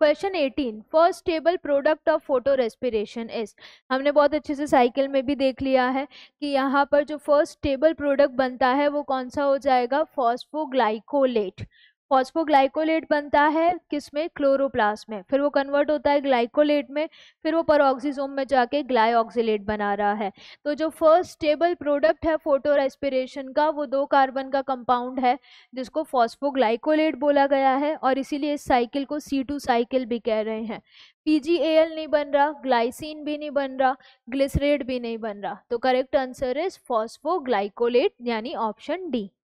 question 18 first stable product of photo respiration is हमने बहुत अच्छे से साइकिल में भी देख लिया है कि यहाँ पर जो फर्स्ट स्टेबल प्रोडक्ट बनता है वो कौन सा हो जाएगा फॉस्फोग्लाइकोलेट फॉस्फोग्लाइकोलेट बनता है किसमें क्लोरोप्लास्ट में फिर वो कन्वर्ट होता है ग्लाइकोलेट में फिर वो परऑक्सीजोम में जाके ग्लाइऑक्सीट बना रहा है तो जो फर्स्ट स्टेबल प्रोडक्ट है फोटो रेस्पिरेशन का वो दो कार्बन का कंपाउंड है जिसको फॉस्फोग्लाइकोलेट बोला गया है और इसीलिए इस साइकिल को सी साइकिल भी कह रहे हैं एल नहीं बन रहा ग्लाइसिन भी नहीं बन रहा ग्लिसरेट भी नहीं बन रहा तो करेक्ट आंसर इज फॉस्फोग्लाइकोलेट यानी ऑप्शन डी